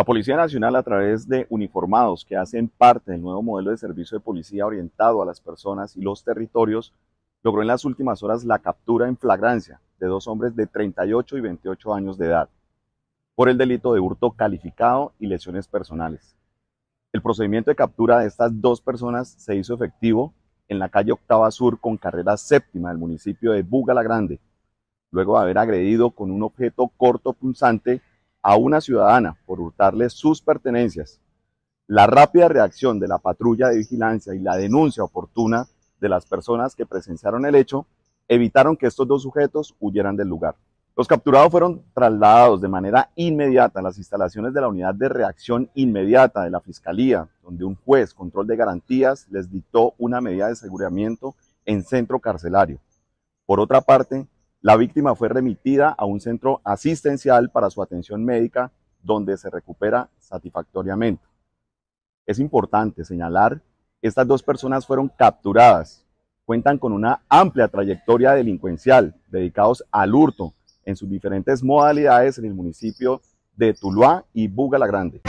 La Policía Nacional, a través de uniformados que hacen parte del nuevo modelo de servicio de policía orientado a las personas y los territorios, logró en las últimas horas la captura en flagrancia de dos hombres de 38 y 28 años de edad por el delito de hurto calificado y lesiones personales. El procedimiento de captura de estas dos personas se hizo efectivo en la calle Octava Sur con carrera séptima del municipio de Buga la Grande, luego de haber agredido con un objeto corto punzante a una ciudadana por hurtarle sus pertenencias, la rápida reacción de la patrulla de vigilancia y la denuncia oportuna de las personas que presenciaron el hecho evitaron que estos dos sujetos huyeran del lugar. Los capturados fueron trasladados de manera inmediata a las instalaciones de la unidad de reacción inmediata de la Fiscalía, donde un juez control de garantías les dictó una medida de aseguramiento en centro carcelario. Por otra parte, la víctima fue remitida a un centro asistencial para su atención médica, donde se recupera satisfactoriamente. Es importante señalar, estas dos personas fueron capturadas, cuentan con una amplia trayectoria delincuencial, dedicados al hurto en sus diferentes modalidades en el municipio de Tuluá y Buga la Grande.